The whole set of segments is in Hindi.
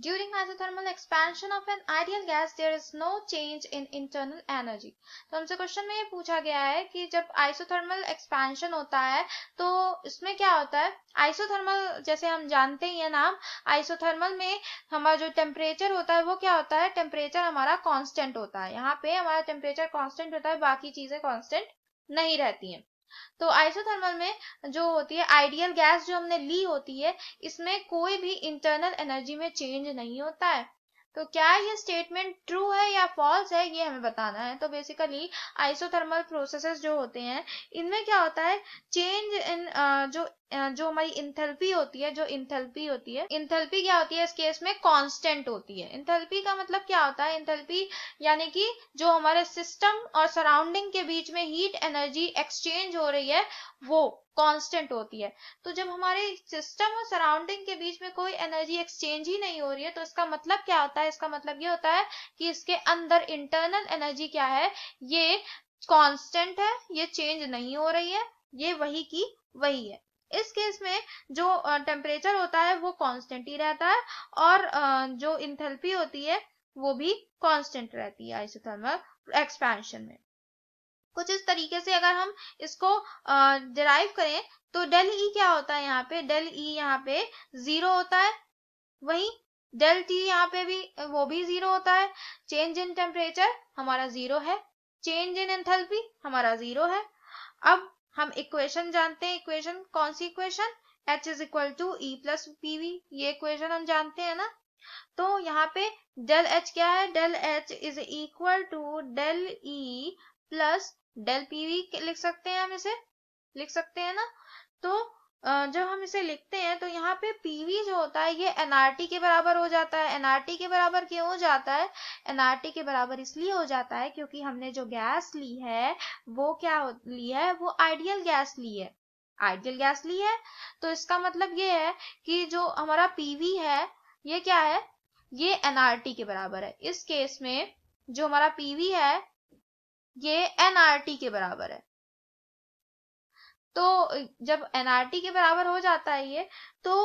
During isothermal expansion of an ideal gas there is no change in internal energy. तो हमसे क्वेश्चन में ये पूछा गया है कि जब आइसोथर्मल एक्सपेंशन होता है तो इसमें क्या होता है आइसोथर्मल जैसे हम जानते ही हैं नाम आइसोथर्मल में हमारा जो टेम्परेचर होता है वो क्या होता है टेम्परेचर हमारा कॉन्स्टेंट होता है यहाँ पे हमारा टेम्परेचर कॉन्स्टेंट होता है बाकी चीजें कॉन्स्टेंट नहीं रहती हैं तो आइसोथर्मल में जो होती है आइडियल गैस जो हमने ली होती है इसमें कोई भी इंटरनल एनर्जी में चेंज नहीं होता है तो क्या ये स्टेटमेंट ट्रू है या फॉल्स है ये हमें बताना है तो बेसिकली आइसोथर्मल प्रोसेसेस जो होते हैं इनमें क्या होता है चेंज इन uh, जो जो हमारी इंथेल्पी होती है जो इंथेल्पी होती है इंथेल्पी क्या होती है इस केस में कांस्टेंट होती है इंथेल्पी का मतलब क्या होता है इंथेल्पी यानी कि जो हमारे सिस्टम और सराउंडिंग के बीच में हीट एनर्जी एक्सचेंज हो रही है वो कांस्टेंट होती है तो जब हमारे सिस्टम और सराउंडिंग के बीच में कोई एनर्जी एक्सचेंज ही नहीं हो रही है तो इसका मतलब क्या होता है इसका मतलब ये होता है कि इसके अंदर इंटरनल एनर्जी क्या है ये कॉन्स्टेंट है ये चेंज नहीं हो रही है ये वही की वही है इस केस में जो टेम्परेचर होता है वो कॉन्स्टेंट ही रहता है और जो इंथेल्पी होती है वो भी कॉन्स्टेंट रहती है आइसोथर्मल एक्सपेंशन में कुछ इस तरीके से अगर हम इसको डिराइव करें तो डेल ई e क्या होता है यहाँ पे डेल ई e यहाँ पे जीरो होता है वही डेल टी यहाँ पे भी वो भी जीरो होता है चेंज इन टेम्परेचर हमारा जीरो है चेंज इन एंथेल्पी हमारा जीरो है अब हम इक्वेशन जानते हैं इक्वेशन कौन सी equation H is equal to E plus PV ये इक्वेशन हम जानते हैं ना तो यहाँ पे डेल एच क्या है del H is equal to del E plus del PV लिख सकते हैं हम इसे लिख सकते हैं ना तो जब हम इसे लिखते हैं तो यहाँ पे पीवी जो होता है ये एनआरटी के बराबर हो जाता है एनआरटी के बराबर क्यों हो जाता है एनआरटी के बराबर इसलिए हो जाता है क्योंकि हमने जो गैस ली है वो क्या ली है वो आइडियल गैस ली है आइडियल गैस ली है तो इसका मतलब ये है कि जो हमारा पीवी है ये क्या है ये एनआरटी के बराबर है इस केस में जो हमारा पीवी है ये एनआरटी के बराबर है तो जब एनआरटी के बराबर हो जाता है ये तो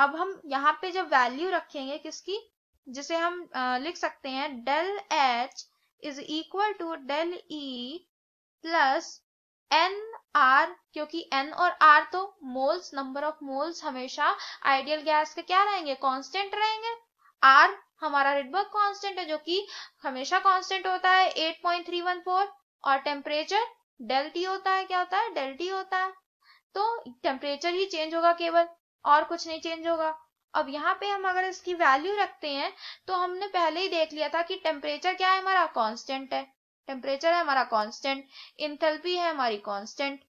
अब हम यहाँ पे जब वैल्यू रखेंगे किसकी जिसे हम लिख सकते हैं del H is equal to del E plus N R क्योंकि एन और आर तो मोल्स नंबर ऑफ मोल्स हमेशा आइडियल गैस के क्या रहेंगे कांस्टेंट रहेंगे आर हमारा रिडबर्ग कांस्टेंट है जो कि हमेशा कांस्टेंट होता है 8.314 और टेम्परेचर डेल टी होता है क्या होता है डेल टी होता है तो टेम्परेचर ही चेंज होगा केवल और कुछ नहीं चेंज होगा अब यहाँ पे हम अगर इसकी वैल्यू रखते हैं तो हमने पहले ही देख लिया था कि टेम्परेचर क्या है हमारा कांस्टेंट है टेम्परेचर है हमारा कांस्टेंट इंथेल्पी है हमारी कांस्टेंट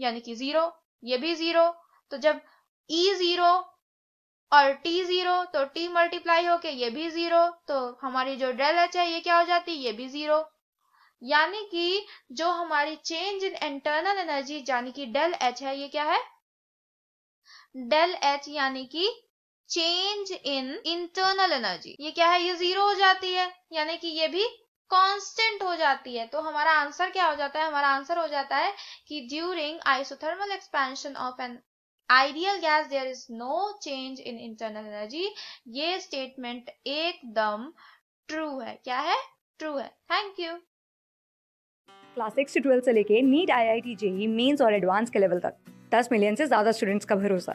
यानी कि जीरो ये भी जीरो तो जब ई e जीरो और टी जीरो तो टी मल्टीप्लाई होके ये भी जीरो तो हमारी जो डेल एच है ये क्या हो जाती है ये भी जीरो यानी कि जो हमारी चेंज इन इंटरनल एनर्जी यानी कि डेल एच है ये क्या है डेल एच यानी कि चेंज इन इंटरनल एनर्जी ये क्या है ये जीरो हो जाती है यानी कि ये भी कांस्टेंट हो जाती है तो हमारा आंसर क्या हो जाता है हमारा आंसर हो जाता है कि during isothermal expansion of an ideal gas there is no change in internal energy ये स्टेटमेंट एकदम ट्रू है क्या है ट्रू है थैंक यू क्लास सिक्स से ट्वेल्थ से लेके NEET I I T JEE Mains और एडवांस के लेवल तक दस मिलियन से ज्यादा स्टूडेंट्स का भरोसा